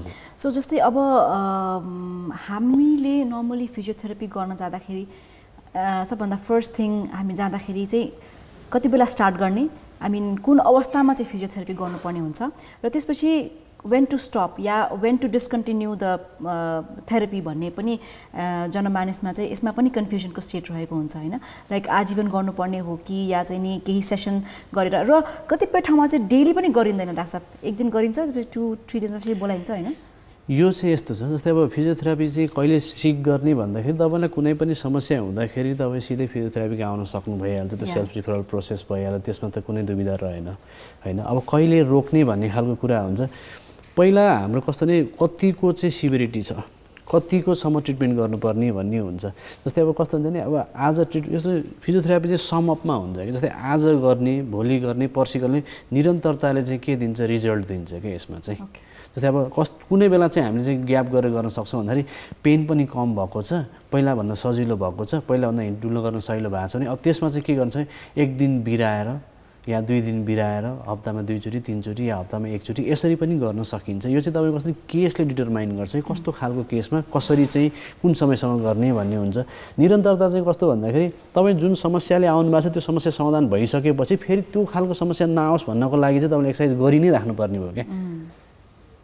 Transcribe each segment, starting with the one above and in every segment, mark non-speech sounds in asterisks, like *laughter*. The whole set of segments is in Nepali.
सो जस्तै अब हामीले नर्मली फिजियोथेरापी गर्न जाँदाखेरि सबभन्दा फर्स्ट थिङ हामी जाँदाखेरि चाहिँ कति बेला स्टार्ट गर्ने आई मिन कुन अवस्थामा चाहिँ फिजियोथेरापी गर्नुपर्ने हुन्छ र त्यसपछि वेन टु स्टप या when to discontinue the therapy भन्ने पनि uh, जनमानिसमा चाहिँ यसमा पनि कन्फ्युजनको स्टेट रहेको हुन्छ होइन लाइक आजीवन गर्नुपर्ने हो कि या चाहिँ नि केही सेसन गरेर र कतिपय ठाउँमा चाहिँ डेली पनि गरिँदैन डाक्टर साहब एक दिन गरिन्छ टु थ्री डेज फेरि बोलाइन्छ होइन यो चाहिँ यस्तो छ जस्तै अब फिजियोथेरापी चाहिँ कहिले सिक गर्ने भन्दाखेरि तपाईँलाई कुनै पनि समस्या हुँदाखेरि तपाईँ सिधै फिजियोथेरापी आउन सक्नु भइहाल्छ त्यो सेल्फ रिफरल प्रोसेस भइहाल्छ त्यसमा त कुनै दुविधा रहेन होइन अब कहिले रोक्ने भन्ने खालको कुरा हुन्छ पहिला हाम्रो कस्तो नै कतिको चाहिँ सिभिरिटी छ कतिकोसम्म ट्रिटमेन्ट गर्नुपर्ने भन्ने हुन्छ जस्तै अब कस्तो हुन्छ नि अब आज ट्रिट यसो फिजियोथेरापी चाहिँ समअपमा हुन्छ कि जस्तै आज गर्ने भोलि गर्ने पर्सि गर्ने निरन्तरताले चाहिँ के दिन्छ रिजल्ट दिन्छ क्या यसमा चाहिँ जस्तै अब कस कुनै बेला चाहिँ हामीले चाहिँ ग्याप गरेर गर्न सक्छौँ भन्दाखेरि पेन पनि कम भएको छ पहिलाभन्दा सजिलो भएको छ पहिलाभन्दा हिँड्डुलो गर्न सजिलो भएको छ भने अब त्यसमा चाहिँ के गर्छ एक दिन बिराएर या दुई दिन बिराएर हप्तामा दुईचोटि तिनचोटि या हप्तामा एकचोटि यसरी पनि गर्न सकिन्छ यो चाहिँ तपाईँको कसरी केसले डिटरमाइन गर्छ कस्तो खालको केसमा कसरी चाहिँ कुन समयसम्म गर्ने भन्ने हुन्छ निरन्तरता चाहिँ कस्तो भन्दाखेरि तपाईँ जुन समस्याले आउनु भएको छ त्यो समस्या समाधान भइसकेपछि फेरि त्यो खालको समस्या नआओस् भन्नको लागि चाहिँ तपाईँले एक्सर्साइज गरि नै राख्नुपर्ने भयो क्या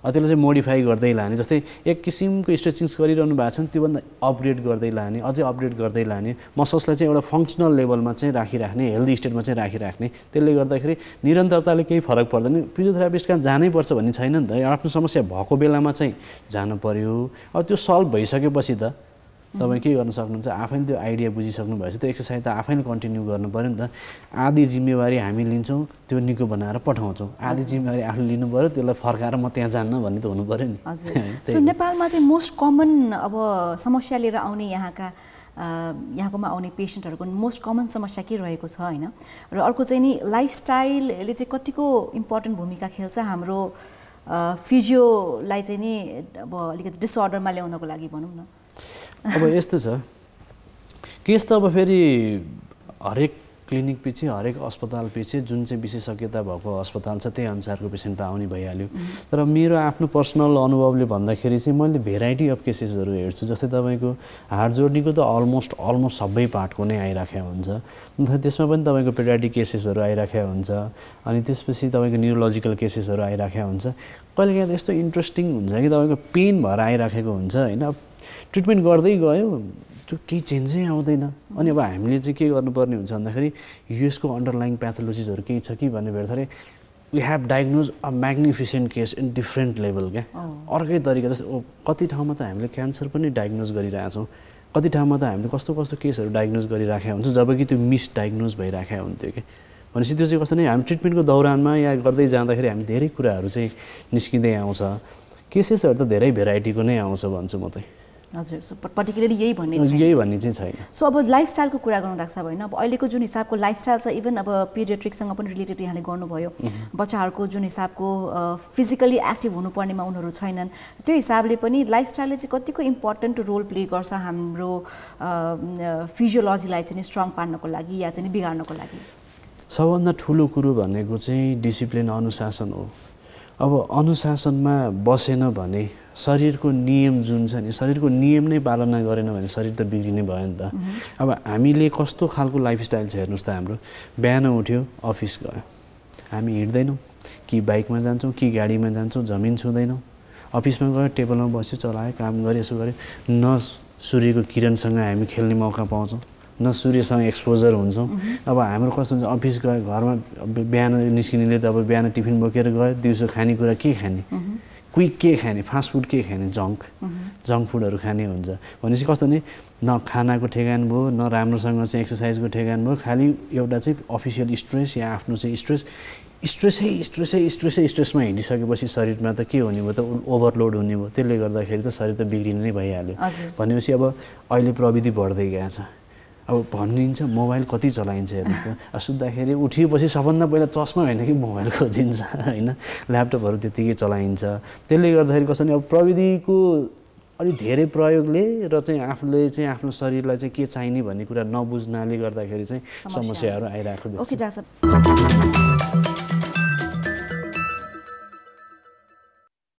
त्यसलाई चाहिँ मोडिफाई गर्दै लाने जस्तै एक किसिमको स्ट्रेचिङ्स गरिरहनु भएको छ नि त्योभन्दा अपग्रेड गर्दै लाने अझै अपग्रेड गर्दै लाने मसल्सलाई चाहिँ एउटा फङ्सनल लेभलमा चाहिँ राखिराख्ने हेल्दी स्टेटमा चाहिँ राखिराख्ने त्यसले गर्दाखेरि निरन्तरताले केही फरक पर्दैन फिजियोथेरापिस्ट कहाँ जानैपर्छ भन्ने छैन नि त आफ्नो समस्या भएको बेलामा चाहिँ जानु पऱ्यो अब त्यो सल्भ भइसकेपछि त तपाईँ के गर्न सक्नुहुन्छ आफै त्यो आइडिया बुझिसक्नु भएछ त्यो एक्सर्साइज त आफै नै कन्टिन्यू गर्नु पऱ्यो नि त आधी जिम्मेवारी हामी लिन्छौँ त्यो निको बनाएर पठाउँछौँ आधी जिम्मेवारी आफूले लिनु पऱ्यो त्यसलाई फर्काएर म त्यहाँ जान्न भन्ने त हुनु पऱ्यो नि *laughs* सो नेपालमा चाहिँ मोस्ट कमन अब समस्या लिएर आउने यहाँका यहाँकोमा आउने पेसेन्टहरूको मोस्ट कमन समस्या के रहेको छ होइन र अर्को चाहिँ नि लाइफस्टाइलले चाहिँ कतिको इम्पोर्टेन्ट भूमिका खेल्छ हाम्रो फिजियोलाई चाहिँ नि अब अलिकति डिसअर्डरमा ल्याउनको लागि भनौँ न अब यस्तो छ केस त अब फेरि हरेक क्लिनिक पछि हरेक अस्पताल पछि जुन चाहिँ विशेषज्ञता भएको अस्पताल छ त्यही अनुसारको पेसेन्ट त आउने भइहाल्यो तर मेरो आफ्नो पर्सनल अनुभवले भन्दाखेरि चाहिँ मैले भेराइटी अफ केसेसहरू हेर्छु जस्तै तपाईँको हार्ट जोड्नेको त अलमोस्ट अलमोस्ट सबै पार्टको नै आइराखेको हुन्छ अन्त त्यसमा पनि तपाईँको पेडाटिक केसेसहरू आइराखेको हुन्छ अनि त्यसपछि तपाईँको न्युरोलोजिकल केसेसहरू आइराखेको हुन्छ कहिलेकाहीँ त यस्तो इन्ट्रेस्टिङ हुन्छ कि तपाईँको पेन भएर आइराखेको हुन्छ होइन ट्रिटमेन्ट गर्दै गयो त्यो केही चेन्जै आउँदैन अनि अब हामीले चाहिँ के गर्नुपर्ने हुन्छ भन्दाखेरि यसको अन्डरलाइन प्याथोलोजिजहरू केही छ कि भन्ने भेट्दाखेरि we have diagnose a magnificent case in different level क्या अर्कै तरिका जस्तो कति ठाउँमा त हामीले क्यान्सर पनि डायग्नोज गरिरहेछौँ कति ठाउँमा त हामीले कस्तो कस्तो केसहरू डायग्नोज गरिराखेका हुन्छौँ कि त्यो मिसडायग्नोज भइराखेका हुन्थ्यो कि भनेपछि त्यो चाहिँ कस्तो नै हामी ट्रिटमेन्टको दौरानमा या गर्दै जाँदाखेरि हामी धेरै कुराहरू चाहिँ निस्किँदै आउँछ केसेसहरू त धेरै भेराइटीको नै आउँछ भन्छु म चाहिँ हजुर सो पर्टिकुलरली यही भन्ने यही भन्ने चाहिँ छैन सो अब लाइफस्टाइलको कुरा गर्नु लाग्छ भएन अब अहिलेको जुन हिसाबको लाइफस्टाइल छ इभन अब पिरियट्रिकसँग पनि रिलेटेड यहाँले गर्नुभयो बच्चाहरूको जुन हिसाबको फिजिकली एक्टिभ हुनुपर्नेमा उनीहरू छैनन् त्यो हिसाबले पनि लाइफस्टाइलले चाहिँ कतिको इम्पोर्टेन्ट रोल प्ले गर्छ हाम्रो फिजियोलोजीलाई चाहिँ स्ट्रङ पार्नको लागि या चाहिँ बिगार्नको लागि सबभन्दा ठुलो कुरो भनेको चाहिँ डिसिप्लिन अनुशासन हो अब अनुशासनमा बसेन भने शरीरको नियम जुन छ नि शरीरको नियम नै पालना गरेन भने शरीर त बिग्रिने भयो नि त अब हामीले कस्तो खालको लाइफस्टाइल छ हेर्नुहोस् त हाम्रो बिहान उठ्यो अफिस गयो हामी हिँड्दैनौँ कि बाइकमा जान्छौँ कि गाडीमा जान्छौँ जमिन छुँदैनौँ अफिसमा गयो टेबलमा बस्यो चलायो काम गऱ्यो यसो गऱ्यो न सूर्यको किरणसँग हामी खेल्ने मौका पाउँछौँ न सूर्यसँग एक्सपोजर हुन्छौँ अब हाम्रो कस्तो हुन्छ अफिस गयो घरमा बिहान निस्किनेले त अब बिहान टिफिन बोकेर गयो दिउँसो खानेकुरा के खाने क्विक के खाने फास्ट फास्टफुड के खाने जङ्क जङ्क फुडहरू खाने हुन्छ भनेपछि कस्तो नै न खानाको ठेगान भयो न राम्रोसँग चाहिँ एक्सर्साइजको ठेगान भयो खालि एउटा चाहिँ अफिसियल स्ट्रेस या आफ्नो चाहिँ स्ट्रेस स्ट्रेसै स्ट्रेसै स्ट्रेसै स्ट्रेसमा हिँडिसकेपछि शरीरमा त के हुने भयो त ओभरलोड हुने भयो त्यसले गर्दाखेरि त शरीर त बिग्रिने नै भइहाल्यो भनेपछि अब अहिले प्रविधि बढ्दै गएको छ अब भनिन्छ मोबाइल कति चलाइन्छ हेर्नुहोस् न सुत्दाखेरि उठिएपछि सबभन्दा पहिला चस्मा होइन कि मोबाइल खोजिन्छ होइन ल्यापटपहरू त्यत्तिकै चलाइन्छ त्यसले गर्दाखेरि कसरी अब प्रविधिको अलिक धेरै प्रयोगले र चाहिँ आफूले चाहिँ आफ्नो शरीरलाई चाहिँ के चाहिने भन्ने कुरा नबुझ्नाले गर्दाखेरि चाहिँ समस्याहरू आइरहेको